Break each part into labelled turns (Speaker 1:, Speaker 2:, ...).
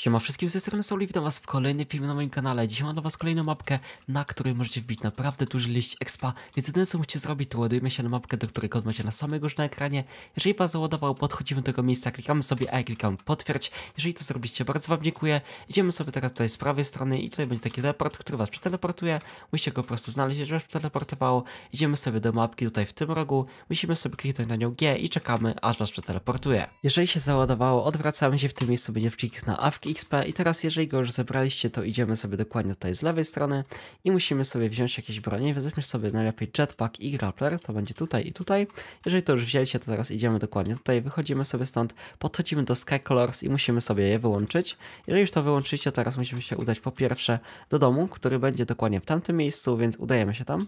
Speaker 1: Siema wszystkim, ze strony Soli witam was w kolejnym filmie na moim kanale. Dzisiaj mam dla was kolejną mapkę, na której możecie wbić naprawdę duży liść expa, więc jedyne co musicie zrobić to ładujemy się na mapkę, do której kod macie na samej górze na ekranie. Jeżeli was załadował, podchodzimy do tego miejsca, klikamy sobie E, klikamy potwierdź. Jeżeli to zrobiliście, bardzo wam dziękuję. Idziemy sobie teraz tutaj z prawej strony i tutaj będzie taki teleport, który was przeteleportuje. Musicie go po prostu znaleźć, żeby was przeteleportowało. Idziemy sobie do mapki tutaj w tym rogu, musimy sobie kliknąć na nią G i czekamy, aż was przeteleportuje. Jeżeli się załadowało, odwracamy się w tym miejscu, będzie przycisk na awki XP i teraz jeżeli go już zebraliście, to idziemy sobie dokładnie tutaj z lewej strony i musimy sobie wziąć jakieś bronie. Weźmy sobie najlepiej jetpack i grappler, to będzie tutaj i tutaj. Jeżeli to już wzięliście, to teraz idziemy dokładnie tutaj, wychodzimy sobie stąd, podchodzimy do Sky Colors i musimy sobie je wyłączyć. Jeżeli już to wyłączyliście, teraz musimy się udać po pierwsze do domu, który będzie dokładnie w tamtym miejscu,
Speaker 2: więc
Speaker 3: udajemy się tam.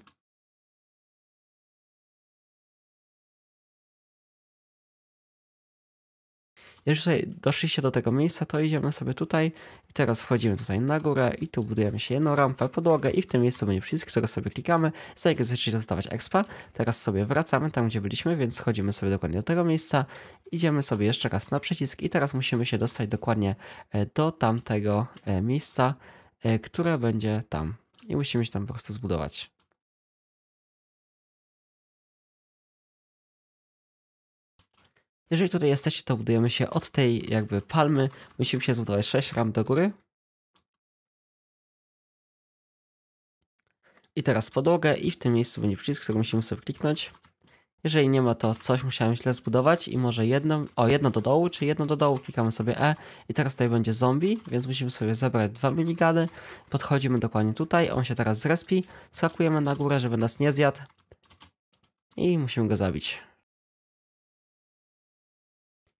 Speaker 3: Już tutaj doszliście do tego miejsca, to idziemy sobie
Speaker 1: tutaj i teraz wchodzimy tutaj na górę i tu budujemy się jedną rampę, podłogę i w tym miejscu będzie przycisk, którego sobie klikamy, za jego zaczyna dostawać expa. Teraz sobie wracamy tam, gdzie byliśmy, więc schodzimy sobie dokładnie do tego miejsca, idziemy sobie jeszcze raz na przycisk i teraz musimy się dostać dokładnie e, do
Speaker 3: tamtego e, miejsca, e, które będzie tam i musimy się tam po prostu zbudować. Jeżeli tutaj jesteście, to budujemy się od tej jakby palmy. Musimy się zbudować
Speaker 2: 6 ram do góry. I
Speaker 1: teraz podłogę i w tym miejscu będzie przycisk, który musimy sobie kliknąć. Jeżeli nie ma, to coś musiałem źle zbudować i może jedno, o jedno do dołu, czy jedno do dołu, klikamy sobie E i teraz tutaj będzie zombie, więc musimy sobie zebrać dwa minigany, podchodzimy dokładnie tutaj, on się teraz zrespi, skakujemy na górę, żeby nas nie zjadł i musimy go zabić.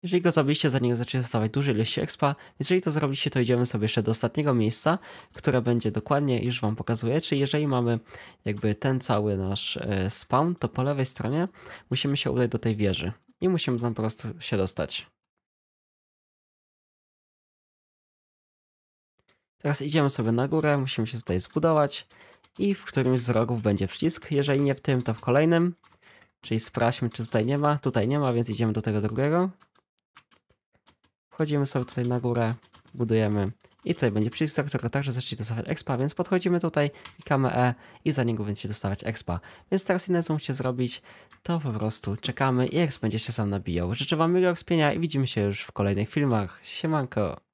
Speaker 1: Jeżeli go zabiliście, za niego zaczniecie dostawać duże ilości expa. Jeżeli to zrobiliście, to idziemy sobie jeszcze do ostatniego miejsca, które będzie dokładnie, już wam pokazuję, czyli jeżeli mamy jakby ten cały nasz e, spawn, to po lewej stronie musimy się udać do tej wieży
Speaker 2: i musimy tam po prostu się dostać.
Speaker 1: Teraz idziemy sobie na górę, musimy się tutaj zbudować i w którymś z rogów będzie przycisk. Jeżeli nie w tym, to w kolejnym. Czyli sprawdźmy, czy tutaj nie ma. Tutaj nie ma, więc idziemy do tego drugiego. Wchodzimy sobie tutaj na górę, budujemy i tutaj będzie przycisk, za którego także zacznie dostawać expa, więc podchodzimy tutaj, klikamy E i za niego będziecie dostawać expa. Więc teraz inne co musicie zrobić, to po prostu czekamy i exp będzie
Speaker 3: się sam nabijał. Życzę wam miłego expienia i widzimy się już w kolejnych filmach. Siemanko!